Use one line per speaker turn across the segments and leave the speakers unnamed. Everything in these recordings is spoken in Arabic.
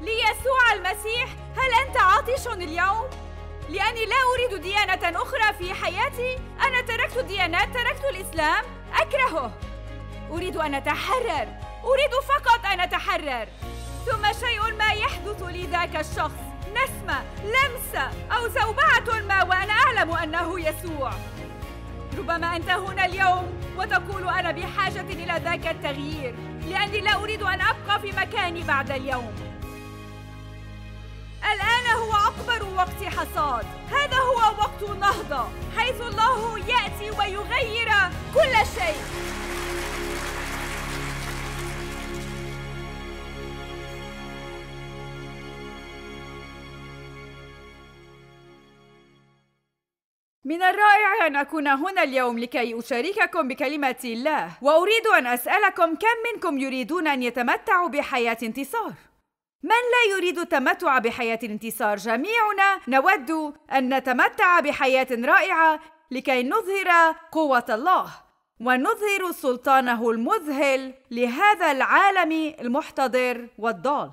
ليسوع المسيح هل أنت عاطش اليوم؟ لأني لا أريد ديانة أخرى في حياتي أنا تركت الديانات تركت الإسلام أكرهه أريد أن أتحرر أريد فقط أن أتحرر ثم شيء ما يحدث لي ذاك الشخص نسمة لمسة أو زوبعة ما وأنا أعلم أنه يسوع ربما أنت هنا اليوم وتقول أنا بحاجة إلى ذاك التغيير لأني لا أريد أن أبقى في مكاني بعد اليوم الآن هو أكبر وقت حصاد هذا هو وقت النهضة حيث الله يأتي ويغير كل شيء من الرائع أن أكون هنا اليوم لكي أشارككم بكلمة الله وأريد أن أسألكم كم منكم يريدون أن يتمتعوا بحياة انتصار؟ من لا يريد التمتع بحياة الانتصار؟ جميعنا نود أن نتمتع بحياة رائعة لكي نظهر قوة الله ونظهر سلطانه المذهل لهذا العالم المحتضر والضال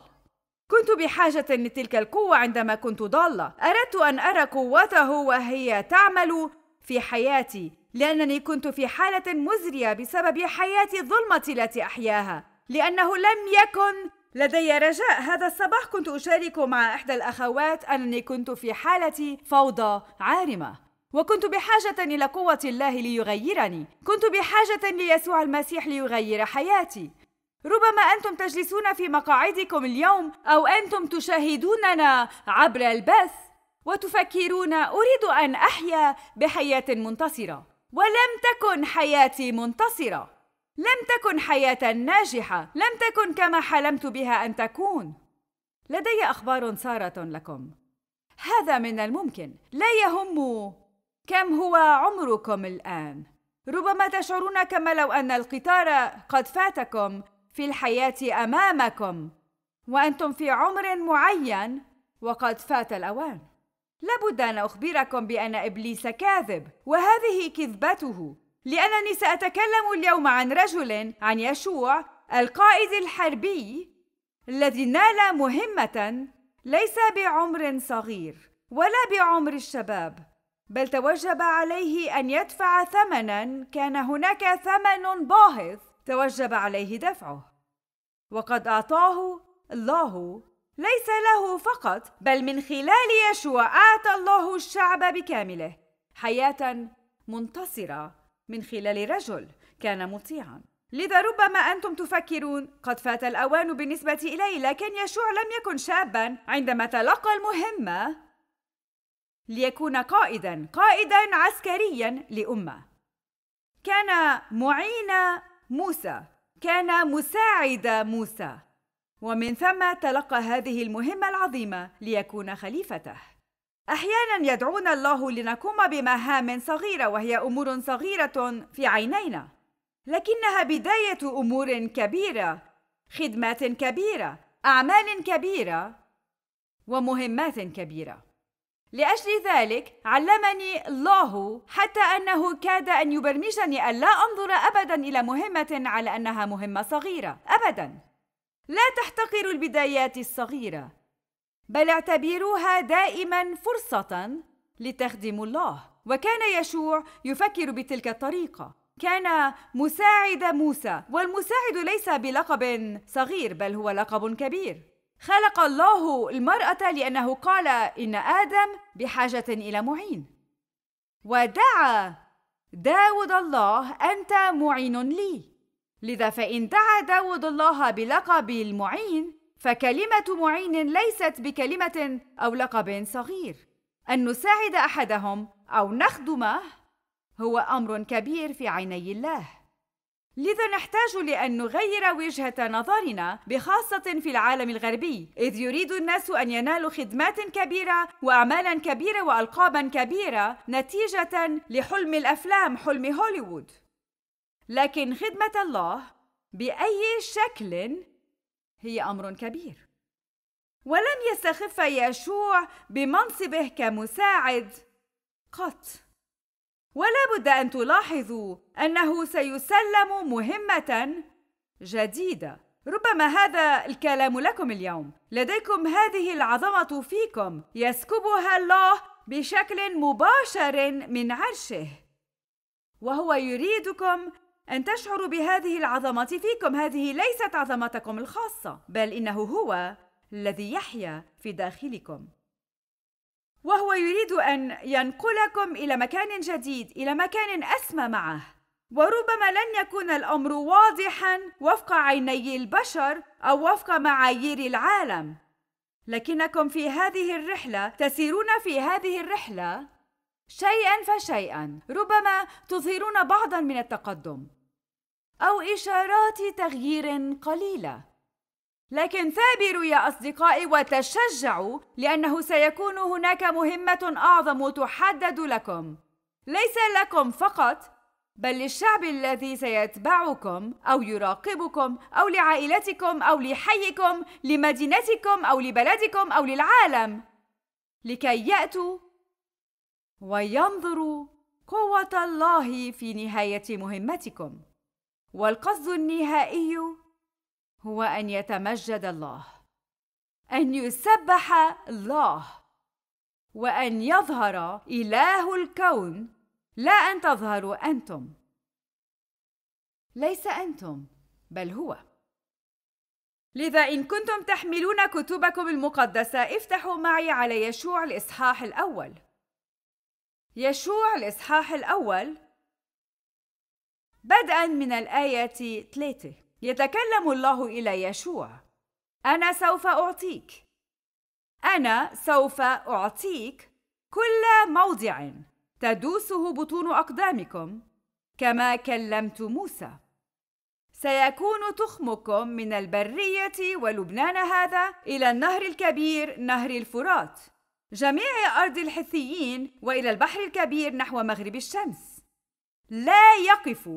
كنت بحاجة لتلك القوة عندما كنت ضالة أردت أن أرى قوته وهي تعمل في حياتي لأنني كنت في حالة مزرية بسبب حياة الظلمة التي أحياها لأنه لم يكن لدي رجاء هذا الصباح كنت أشارك مع إحدى الأخوات أنني كنت في حالة فوضى عارمة وكنت بحاجة إلى قوة الله ليغيرني، كنت بحاجة ليسوع المسيح ليغير حياتي، ربما أنتم تجلسون في مقاعدكم اليوم أو أنتم تشاهدوننا عبر البث وتفكرون أريد أن أحيا بحياة منتصرة ولم تكن حياتي منتصرة لم تكن حياة ناجحة لم تكن كما حلمت بها أن تكون لدي أخبار سارة لكم هذا من الممكن لا يهم كم هو عمركم الآن ربما تشعرون كما لو أن القطار قد فاتكم في الحياه امامكم وانتم في عمر معين وقد فات الاوان لابد ان اخبركم بان ابليس كاذب وهذه كذبته لانني ساتكلم اليوم عن رجل عن يشوع القائد الحربي الذي نال مهمه ليس بعمر صغير ولا بعمر الشباب بل توجب عليه ان يدفع ثمنا كان هناك ثمن باهظ توجب عليه دفعه وقد اعطاه الله ليس له فقط بل من خلال يشوع اتى الله الشعب بكامله حياه منتصره من خلال رجل كان مطيعا لذا ربما أنتم تفكرون قد فات الأوان بالنسبة إلي لكن يشوع لم يكن شابا عندما تلقى المهمة ليكون قائدا قائدا عسكريا لأمة كان معين موسى كان مساعد موسى ومن ثم تلقى هذه المهمة العظيمة ليكون خليفته أحيانا يدعونا الله لنقوم بمهام صغيرة وهي أمور صغيرة في عينينا لكنها بداية أمور كبيرة خدمات كبيرة أعمال كبيرة ومهمات كبيرة لأجل ذلك علمني الله حتى أنه كاد أن يبرمجني ألا أنظر أبدا إلى مهمة على أنها مهمة صغيرة أبدا لا تحتقروا البدايات الصغيرة بل اعتبروها دائما فرصة لتخدموا الله وكان يشوع يفكر بتلك الطريقة كان مساعد موسى والمساعد ليس بلقب صغير بل هو لقب كبير خلق الله المرأة لأنه قال إن آدم بحاجة إلى معين ودعا داود الله أنت معين لي لذا فإن دعا داود الله بلقب المعين فكلمة معين ليست بكلمة أو لقب صغير أن نساعد أحدهم أو نخدمه هو أمر كبير في عيني الله لذا نحتاج لأن نغير وجهة نظرنا بخاصة في العالم الغربي إذ يريد الناس أن ينالوا خدمات كبيرة وأعمالا كبيرة وألقابا كبيرة نتيجة لحلم الأفلام حلم هوليوود لكن خدمة الله بأي شكل هي أمر كبير ولم يستخف يشوع بمنصبه كمساعد قط ولا بد أن تلاحظوا أنه سيسلم مهمة جديدة ربما هذا الكلام لكم اليوم لديكم هذه العظمة فيكم يسكبها الله بشكل مباشر من عرشه وهو يريدكم أن تشعروا بهذه العظمة فيكم هذه ليست عظمتكم الخاصة بل إنه هو الذي يحيا في داخلكم وهو يريد أن ينقلكم إلى مكان جديد إلى مكان أسمى معه وربما لن يكون الأمر واضحا وفق عيني البشر أو وفق معايير العالم لكنكم في هذه الرحلة تسيرون في هذه الرحلة شيئا فشيئا ربما تظهرون بعضا من التقدم أو إشارات تغيير قليلة لكن ثابروا يا أصدقائي وتشجعوا لأنه سيكون هناك مهمة أعظم تحدد لكم ليس لكم فقط بل للشعب الذي سيتبعكم أو يراقبكم أو لعائلتكم أو لحيكم لمدينتكم أو لبلدكم أو للعالم لكي يأتوا وينظروا قوة الله في نهاية مهمتكم والقصد النهائي هو ان يتمجد الله ان يسبح الله وان يظهر اله الكون لا ان تظهروا انتم ليس انتم بل هو لذا ان كنتم تحملون كتبكم المقدسه افتحوا معي على يشوع الاصحاح الاول يشوع الاصحاح الاول بدءا من الايه 3 يتكلم الله إلى يشوع أنا سوف أعطيك أنا سوف أعطيك كل موضع تدوسه بطون أقدامكم كما كلمت موسى سيكون تخمكم من البرية ولبنان هذا إلى النهر الكبير نهر الفرات جميع أرض الحثيين وإلى البحر الكبير نحو مغرب الشمس لا يقف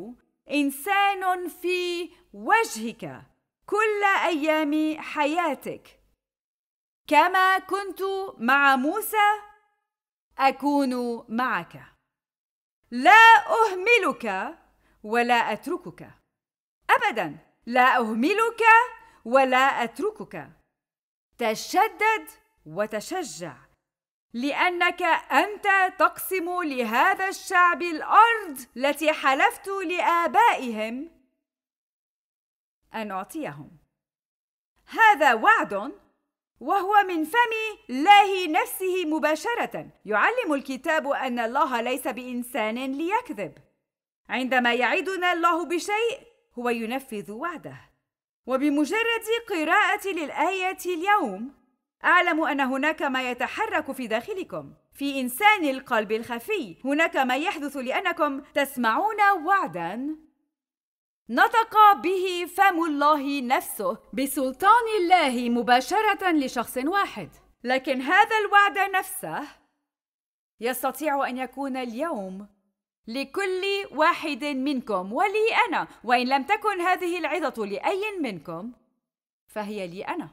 إنسان في وجهك كل ايام حياتك كما كنت مع موسى اكون معك لا اهملك ولا اتركك ابدا لا اهملك ولا اتركك تشدد وتشجع لانك انت تقسم لهذا الشعب الارض التي حلفت لابائهم أن أعطيهم هذا وعد وهو من فم الله نفسه مباشرة يعلم الكتاب أن الله ليس بإنسان ليكذب عندما يعدنا الله بشيء هو ينفذ وعده وبمجرد قراءتي للآية اليوم أعلم أن هناك ما يتحرك في داخلكم في إنسان القلب الخفي هناك ما يحدث لأنكم تسمعون وعدا نطق به فم الله نفسه بسلطان الله مباشرة لشخص واحد لكن هذا الوعد نفسه يستطيع أن يكون اليوم لكل واحد منكم ولي أنا وإن لم تكن هذه العظة لأي منكم فهي لي أنا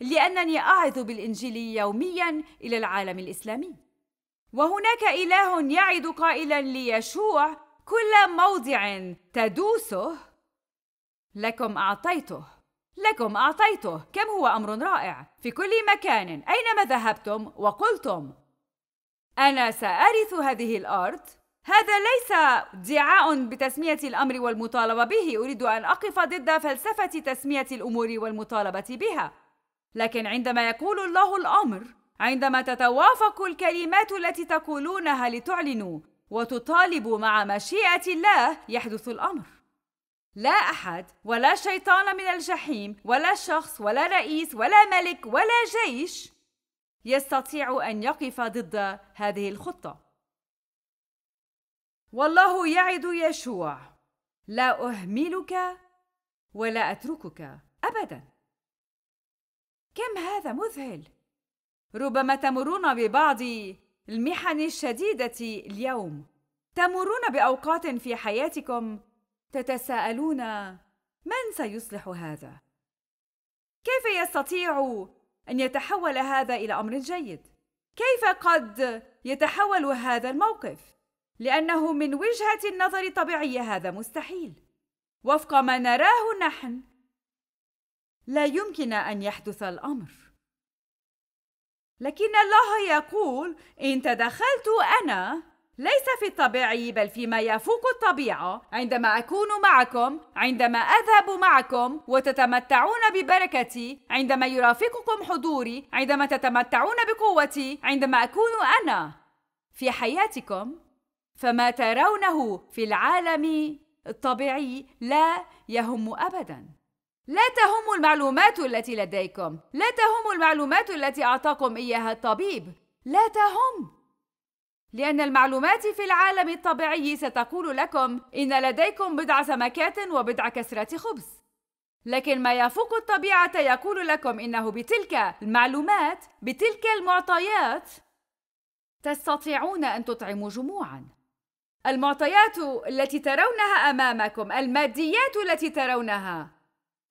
لأنني أعظ بالإنجيل يوميا إلى العالم الإسلامي وهناك إله يعد قائلا ليشوع كل موضع تدوسه لكم أعطيته لكم أعطيته كم هو أمر رائع في كل مكان أينما ذهبتم وقلتم أنا سأرث هذه الأرض هذا ليس ادعاء بتسمية الأمر والمطالبة به أريد أن أقف ضد فلسفة تسمية الأمور والمطالبة بها لكن عندما يقول الله الأمر عندما تتوافق الكلمات التي تقولونها لتعلنوا وتطالب مع مشيئة الله يحدث الأمر لا أحد ولا شيطان من الجحيم ولا شخص ولا رئيس ولا ملك ولا جيش يستطيع أن يقف ضد هذه الخطة والله يعد يشوع لا أهملك ولا أتركك أبدا كم هذا مذهل ربما تمرون ببعض المحن الشديده اليوم تمرون باوقات في حياتكم تتساءلون من سيصلح هذا كيف يستطيع ان يتحول هذا الى امر جيد كيف قد يتحول هذا الموقف لانه من وجهه النظر الطبيعيه هذا مستحيل وفق ما نراه نحن لا يمكن ان يحدث الامر لكن الله يقول إن تدخلت أنا ليس في الطبيعي بل فيما يفوق الطبيعة عندما أكون معكم عندما أذهب معكم وتتمتعون ببركتي عندما يرافقكم حضوري عندما تتمتعون بقوتي عندما أكون أنا في حياتكم فما ترونه في العالم الطبيعي لا يهم أبداً لا تهم المعلومات التي لديكم لا تهم المعلومات التي أعطاكم إياها الطبيب لا تهم لأن المعلومات في العالم الطبيعي ستقول لكم إن لديكم بضع سمكات وبضع كسرة خبز لكن ما يفوق الطبيعة يقول لكم إنه بتلك المعلومات بتلك المعطيات تستطيعون أن تطعموا جموعاً المعطيات التي ترونها أمامكم الماديات التي ترونها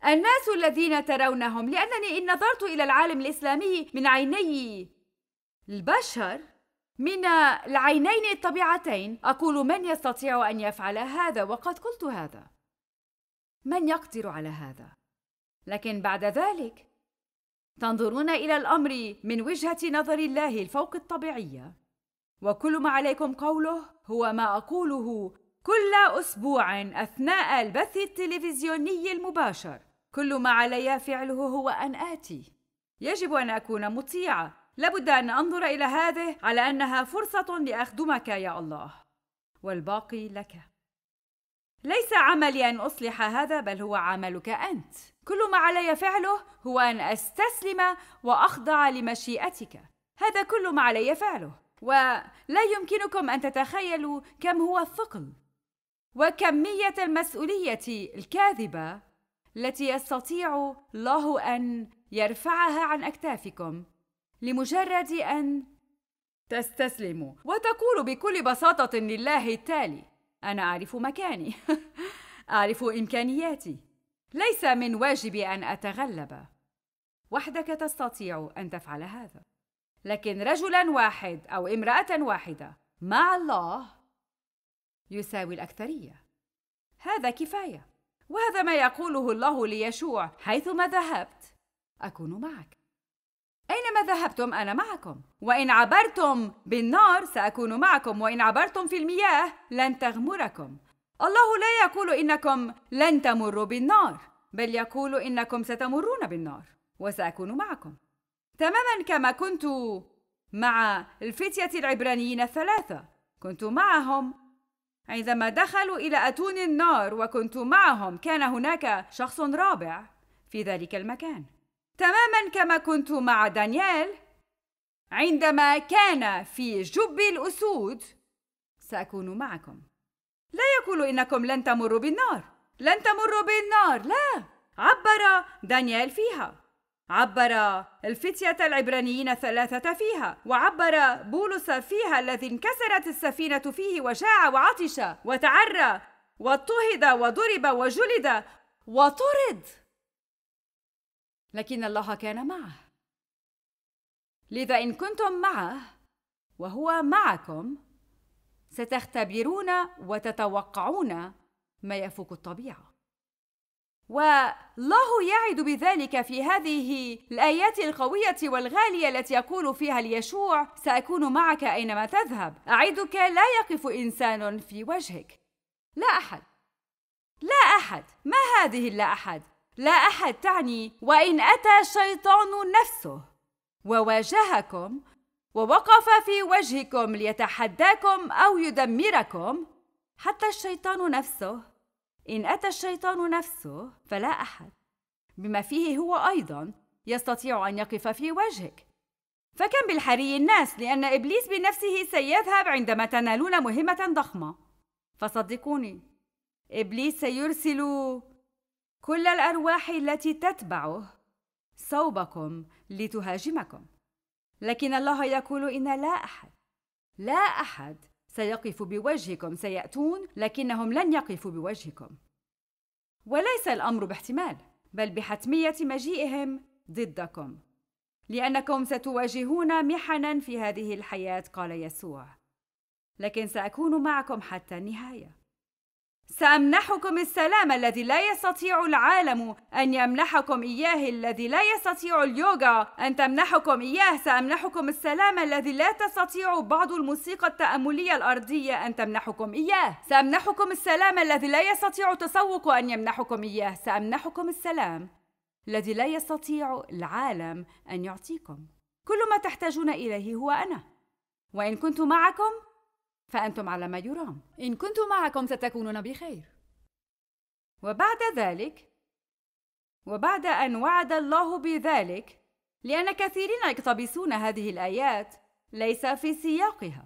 الناس الذين ترونهم لأنني إن نظرت إلى العالم الإسلامي من عيني البشر من العينين الطبيعتين أقول من يستطيع أن يفعل هذا وقد قلت هذا من يقدر على هذا لكن بعد ذلك تنظرون إلى الأمر من وجهة نظر الله الفوق الطبيعية وكل ما عليكم قوله هو ما أقوله كل أسبوع أثناء البث التلفزيوني المباشر كل ما علي فعله هو أن آتي يجب أن أكون مطيعة لابد أن أنظر إلى هذه على أنها فرصة لأخدمك يا الله والباقي لك ليس عملي أن أصلح هذا بل هو عملك أنت كل ما علي فعله هو أن أستسلم وأخضع لمشيئتك هذا كل ما علي فعله ولا يمكنكم أن تتخيلوا كم هو الثقل وكمية المسؤولية الكاذبة التي يستطيع الله ان يرفعها عن اكتافكم لمجرد ان تستسلموا وتقول بكل بساطه لله التالي انا اعرف مكاني اعرف امكانياتي ليس من واجبي ان اتغلب وحدك تستطيع ان تفعل هذا لكن رجلا واحد او امراه واحده مع الله يساوي الاكثريه هذا كفايه وهذا ما يقوله الله ليشوع حيثما ذهبت أكون معك أينما ذهبتم أنا معكم وإن عبرتم بالنار سأكون معكم وإن عبرتم في المياه لن تغمركم الله لا يقول إنكم لن تمروا بالنار بل يقول إنكم ستمرون بالنار وسأكون معكم تماما كما كنت مع الفتية العبرانيين الثلاثة كنت معهم عندما دخلوا إلى أتون النار وكنت معهم كان هناك شخص رابع في ذلك المكان تماما كما كنت مع دانيال عندما كان في جب الأسود سأكون معكم لا يقول إنكم لن تمروا بالنار لن تمروا بالنار لا عبر دانيال فيها عبر الفتية العبرانيين الثلاثة فيها وعبر بولس فيها الذي انكسرت السفينة فيه وشاع وعطش وتعرى واضطهد وضرب وجلد وطرد لكن الله كان معه لذا ان كنتم معه وهو معكم ستختبرون وتتوقعون ما يفوق الطبيعه والله يعد بذلك في هذه الآيات القوية والغالية التي يقول فيها ليشوع سأكون معك أينما تذهب أعدك لا يقف إنسان في وجهك لا أحد لا أحد ما هذه لا أحد لا أحد تعني وإن أتى الشيطان نفسه وواجهكم ووقف في وجهكم ليتحداكم أو يدمركم حتى الشيطان نفسه إن أتى الشيطان نفسه فلا أحد، بما فيه هو أيضا يستطيع أن يقف في وجهك. فكم بالحري الناس لأن إبليس بنفسه سيذهب عندما تنالون مهمة ضخمة. فصدقوني، إبليس سيرسل كل الأرواح التي تتبعه صوبكم لتهاجمكم. لكن الله يقول إن لا أحد، لا أحد سيقف بوجهكم سيأتون لكنهم لن يقفوا بوجهكم وليس الأمر باحتمال بل بحتمية مجيئهم ضدكم لأنكم ستواجهون محنا في هذه الحياة قال يسوع لكن سأكون معكم حتى النهاية سامنحكم السلام الذي لا يستطيع العالم ان يمنحكم اياه الذي لا يستطيع اليوغا ان تمنحكم اياه سامنحكم السلام الذي لا تستطيع بعض الموسيقى التامليه الارضيه ان تمنحكم اياه سامنحكم السلام الذي لا يستطيع التسوق ان يمنحكم اياه سامنحكم السلام الذي لا يستطيع العالم ان يعطيكم كل ما تحتاجون اليه هو انا وان كنت معكم فأنتم على ما يرام إن كنت معكم ستكونون بخير وبعد ذلك وبعد أن وعد الله بذلك لأن كثيرين يقتبسون هذه الآيات ليس في سياقها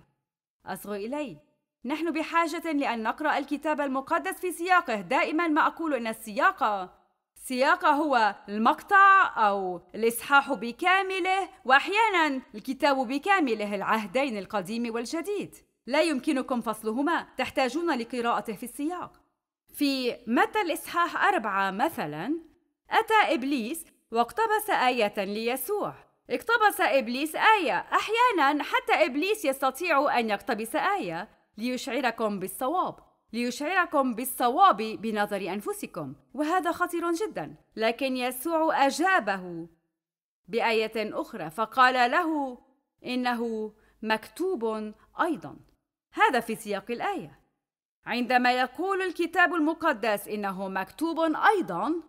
أصغوا إلي نحن بحاجة لأن نقرأ الكتاب المقدس في سياقه دائما ما أقول أن السياق سياق هو المقطع أو الإصحاح بكامله وأحيانا الكتاب بكامله العهدين القديم والجديد لا يمكنكم فصلهما تحتاجون لقراءته في السياق في متى الإصحاح أربعة مثلا أتى إبليس واقتبس آية ليسوع اقتبس إبليس آية أحيانا حتى إبليس يستطيع أن يقتبس آية ليشعركم بالصواب ليشعركم بالصواب بنظر أنفسكم وهذا خطير جدا لكن يسوع أجابه بآية أخرى فقال له إنه مكتوب أيضا هذا في سياق الايه عندما يقول الكتاب المقدس انه مكتوب ايضا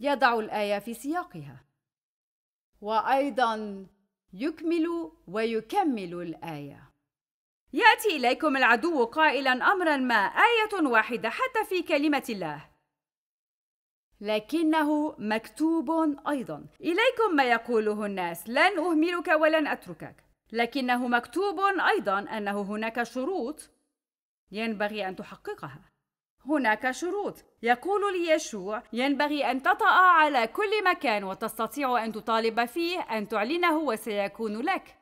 يضع الايه في سياقها وايضا يكمل ويكمل الايه ياتي اليكم العدو قائلا امرا ما ايه واحده حتى في كلمه الله لكنه مكتوب ايضا اليكم ما يقوله الناس لن اهملك ولن اتركك لكنه مكتوب ايضا انه هناك شروط ينبغي ان تحققها هناك شروط يقول لي يشوع ينبغي ان تطا على كل مكان وتستطيع ان تطالب فيه ان تعلنه وسيكون لك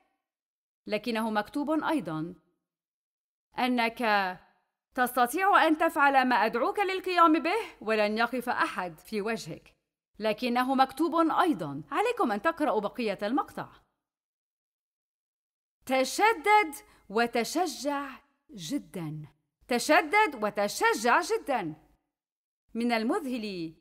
لكنه مكتوب ايضا انك تستطيع ان تفعل ما ادعوك للقيام به ولن يقف احد في وجهك لكنه مكتوب ايضا عليكم ان تقراوا بقيه المقطع تشدد وتشجع جدا تشدد وتشجع جدا من المذهل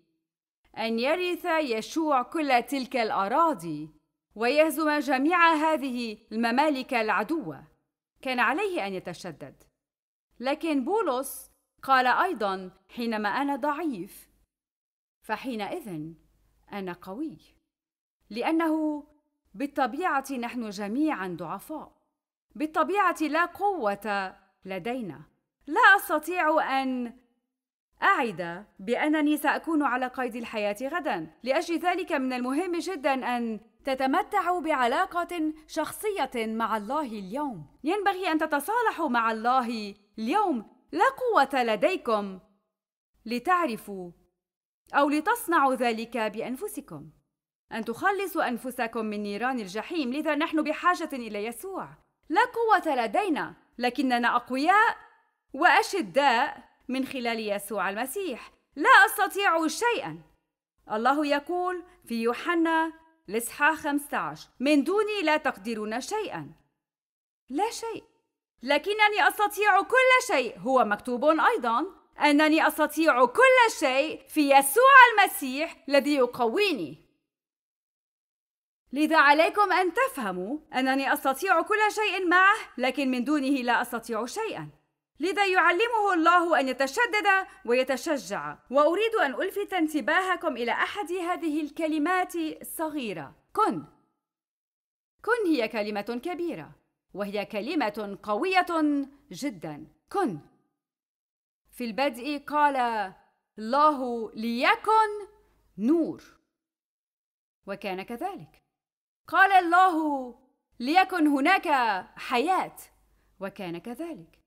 ان يرث يشوع كل تلك الاراضي ويهزم جميع هذه الممالك العدوه كان عليه ان يتشدد لكن بولس قال ايضا حينما انا ضعيف فحينئذ انا قوي لانه بالطبيعه نحن جميعا ضعفاء بالطبيعه لا قوه لدينا لا استطيع ان اعد بانني ساكون على قيد الحياه غدا لاجل ذلك من المهم جدا ان تتمتعوا بعلاقه شخصيه مع الله اليوم ينبغي ان تتصالحوا مع الله اليوم لا قوه لديكم لتعرفوا او لتصنعوا ذلك بانفسكم أن تخلصوا أنفسكم من نيران الجحيم لذا نحن بحاجة إلى يسوع لا قوة لدينا لكننا أقوياء وأشداء من خلال يسوع المسيح لا أستطيع شيئا الله يقول في يوحنا الإصحاح 15 من دوني لا تقدرون شيئا لا شيء لكنني أستطيع كل شيء هو مكتوب أيضا أنني أستطيع كل شيء في يسوع المسيح الذي يقويني لذا عليكم أن تفهموا أنني أستطيع كل شيء معه لكن من دونه لا أستطيع شيئا لذا يعلمه الله أن يتشدد ويتشجع وأريد أن ألفت انتباهكم إلى أحد هذه الكلمات الصغيرة كن كن هي كلمة كبيرة وهي كلمة قوية جدا كن في البدء قال الله ليكن نور وكان كذلك قال الله ليكن هناك حياه وكان كذلك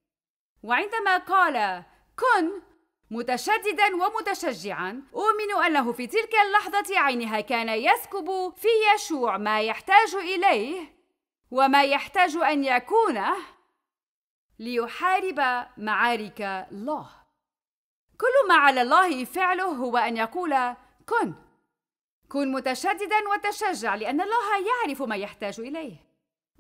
وعندما قال كن متشددا ومتشجعا اؤمن انه في تلك اللحظه عينها كان يسكب في يشوع ما يحتاج اليه وما يحتاج ان يكونه ليحارب معارك الله كل ما على الله فعله هو ان يقول كن كن متشددا وتشجع لأن الله يعرف ما يحتاج إليه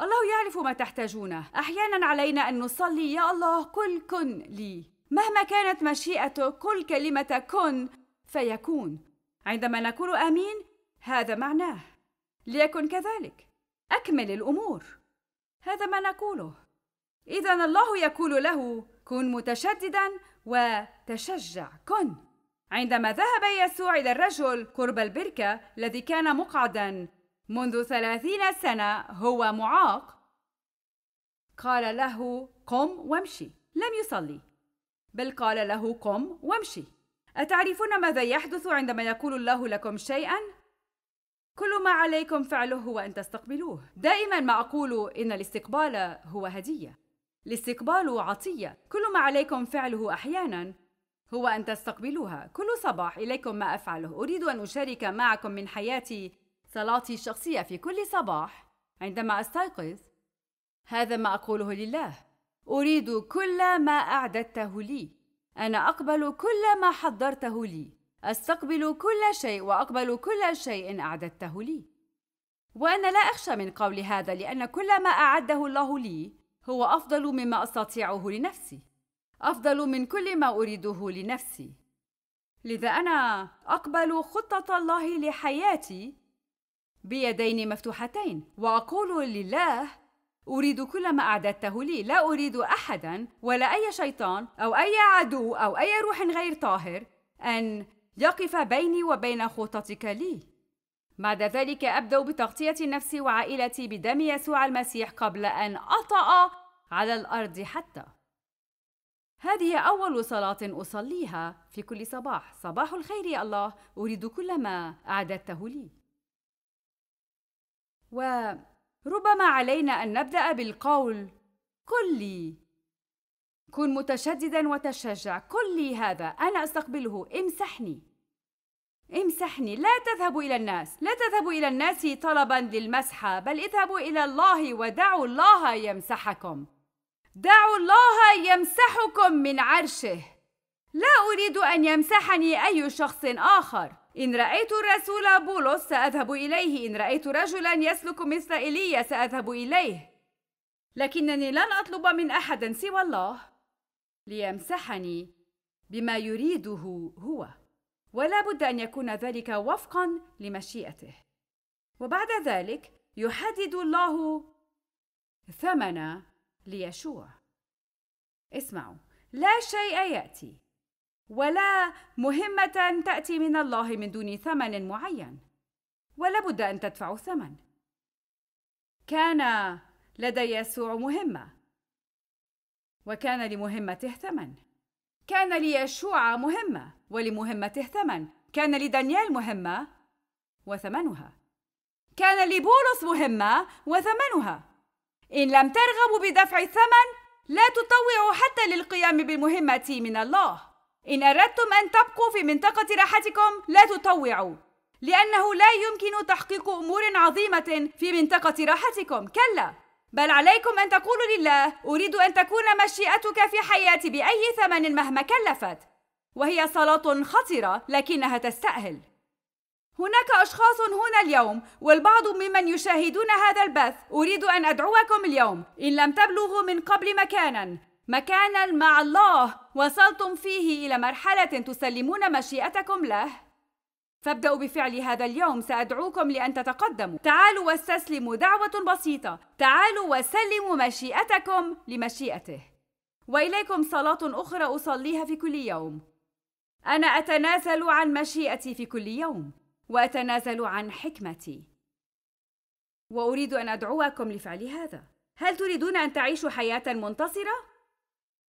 الله يعرف ما تحتاجونه أحيانا علينا أن نصلي يا الله قل كن لي مهما كانت مشيئته كل كلمة كن فيكون عندما نقول آمين هذا معناه ليكن كذلك أكمل الأمور هذا ما نقوله إذا الله يقول له كن متشددا وتشجع كن عندما ذهب يسوع إلى الرجل قرب البركة الذي كان مقعدا منذ ثلاثين سنة هو معاق قال له قم وامشي لم يصلي بل قال له قم وامشي أتعرفون ماذا يحدث عندما يقول الله لكم شيئا؟ كل ما عليكم فعله هو أن تستقبلوه دائما ما أقول إن الاستقبال هو هدية الاستقبال عطية كل ما عليكم فعله أحيانا هو أن تستقبلوها كل صباح إليكم ما أفعله أريد أن أشارك معكم من حياتي صلاتي الشخصية في كل صباح عندما أستيقظ هذا ما أقوله لله أريد كل ما أعددته لي أنا أقبل كل ما حضرته لي أستقبل كل شيء وأقبل كل شيء أعددته لي وأنا لا أخشى من قول هذا لأن كل ما أعده الله لي هو أفضل مما أستطيعه لنفسي افضل من كل ما اريده لنفسي لذا انا اقبل خطه الله لحياتي بيدين مفتوحتين واقول لله اريد كل ما اعددته لي لا اريد احدا ولا اي شيطان او اي عدو او اي روح غير طاهر ان يقف بيني وبين خططك لي بعد ذلك ابدا بتغطيه نفسي وعائلتي بدم يسوع المسيح قبل ان اطا على الارض حتى هذه أول صلاة أصليها في كل صباح صباح الخير يا الله أريد كل ما أعددته لي وربما علينا أن نبدأ بالقول قل لي كن متشددا وتشجع قل لي هذا أنا أستقبله امسحني امسحني لا تذهبوا إلى الناس لا تذهبوا إلى الناس طلبا للمسحة بل اذهبوا إلى الله ودعوا الله يمسحكم دعوا الله يمسحكم من عرشه لا أريد أن يمسحني أي شخص آخر إن رأيت الرسول بولس سأذهب إليه إن رأيت رجلا يسلك مثل إيليا سأذهب إليه لكنني لن أطلب من أحد سوى الله ليمسحني بما يريده هو ولا بد أن يكون ذلك وفقا لمشيئته وبعد ذلك يحدد الله ثمن ليشوع اسمعوا لا شيء ياتي ولا مهمه تاتي من الله من دون ثمن معين ولا بد ان تدفع الثمن كان لدى يسوع مهمه وكان لمهمته ثمن كان ليشوع مهمه ولمهمته ثمن كان لدانيال مهمه وثمنها كان لبولس مهمه وثمنها إن لم ترغبوا بدفع الثمن لا تطوعوا حتى للقيام بالمهمة من الله إن أردتم أن تبقوا في منطقة راحتكم لا تطوعوا لأنه لا يمكن تحقيق أمور عظيمة في منطقة راحتكم كلا بل عليكم أن تقولوا لله أريد أن تكون مشيئتك في حياتي بأي ثمن مهما كلفت وهي صلاة خطرة لكنها تستأهل هناك أشخاص هنا اليوم والبعض ممن يشاهدون هذا البث أريد أن أدعوكم اليوم إن لم تبلغوا من قبل مكانا مكانا مع الله وصلتم فيه إلى مرحلة تسلمون مشيئتكم له فابدأوا بفعل هذا اليوم سأدعوكم لأن تتقدموا تعالوا واستسلموا دعوة بسيطة تعالوا وسلموا مشيئتكم لمشيئته وإليكم صلاة أخرى أصليها في كل يوم أنا أتنازل عن مشيئتي في كل يوم واتنازل عن حكمتي واريد ان ادعوكم لفعل هذا هل تريدون ان تعيشوا حياه منتصره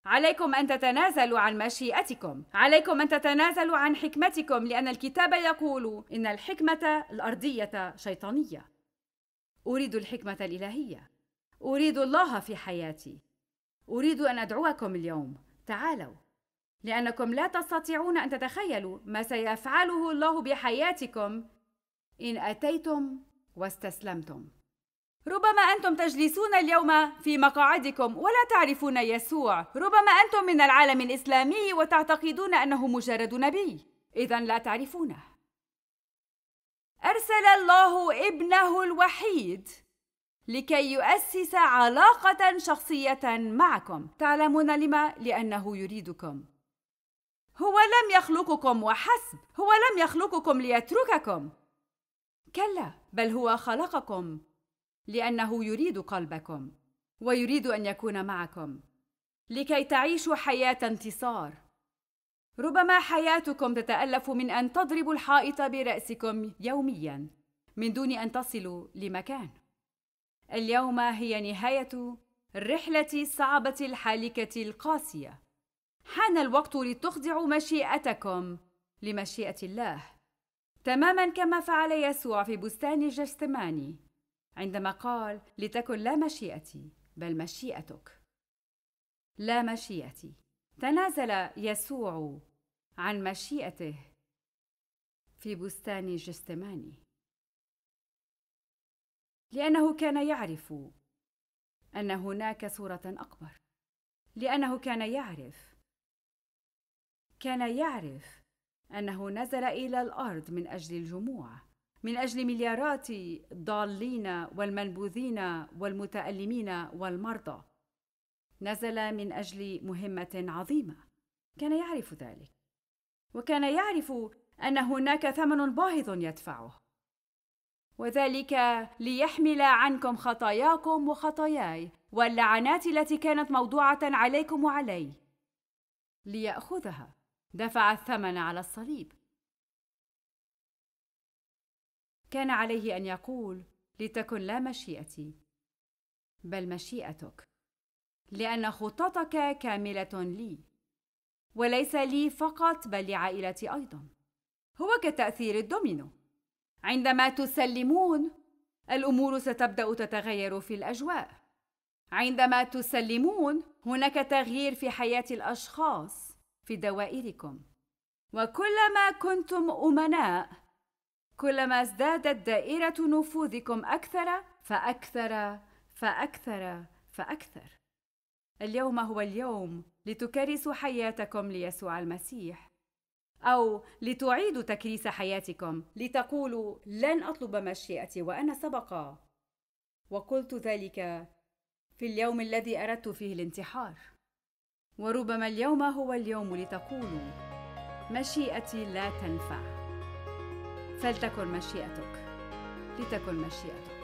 عليكم ان تتنازلوا عن مشيئتكم عليكم ان تتنازلوا عن حكمتكم لان الكتاب يقول ان الحكمه الارضيه شيطانيه اريد الحكمه الالهيه اريد الله في حياتي اريد ان ادعوكم اليوم تعالوا لأنكم لا تستطيعون أن تتخيلوا ما سيفعله الله بحياتكم إن أتيتم واستسلمتم. ربما أنتم تجلسون اليوم في مقاعدكم ولا تعرفون يسوع، ربما أنتم من العالم الإسلامي وتعتقدون أنه مجرد نبي، إذا لا تعرفونه. أرسل الله ابنه الوحيد لكي يؤسس علاقة شخصية معكم، تعلمون لما؟ لأنه يريدكم. هو لم يخلقكم وحسب هو لم يخلقكم ليترككم كلا بل هو خلقكم لانه يريد قلبكم ويريد ان يكون معكم لكي تعيشوا حياه انتصار ربما حياتكم تتالف من ان تضربوا الحائط براسكم يوميا من دون ان تصلوا لمكان اليوم هي نهايه الرحله الصعبه الحالكه القاسيه حان الوقت لتخضعوا مشيئتكم لمشيئة الله تماما كما فعل يسوع في بستان جستماني عندما قال لتكن لا مشيئتي بل مشيئتك لا مشيئتي تنازل يسوع عن مشيئته في بستان جستماني لانه كان يعرف ان هناك صوره اكبر لانه كان يعرف كان يعرف انه نزل الى الارض من اجل الجموع من اجل مليارات الضالين والمنبوذين والمتالمين والمرضى نزل من اجل مهمه عظيمه كان يعرف ذلك وكان يعرف ان هناك ثمن باهظ يدفعه وذلك ليحمل عنكم خطاياكم وخطاياي واللعنات التي كانت موضوعه عليكم وعلي لياخذها دفع الثمن على الصليب كان عليه ان يقول لتكن لا مشيئتي بل مشيئتك لان خططك كامله لي وليس لي فقط بل لعائلتي ايضا هو كتاثير الدومينو عندما تسلمون الامور ستبدا تتغير في الاجواء عندما تسلمون هناك تغيير في حياه الاشخاص في دوائركم وكلما كنتم امناء كلما ازدادت دائره نفوذكم اكثر فاكثر فاكثر فاكثر اليوم هو اليوم لتكرسوا حياتكم ليسوع المسيح او لتعيدوا تكريس حياتكم لتقولوا لن اطلب مشيئتي وانا سبق وقلت ذلك في اليوم الذي اردت فيه الانتحار وربما اليوم هو اليوم لتقولوا مشيئتي لا تنفع فلتكن مشيئتك لتكن مشيئتك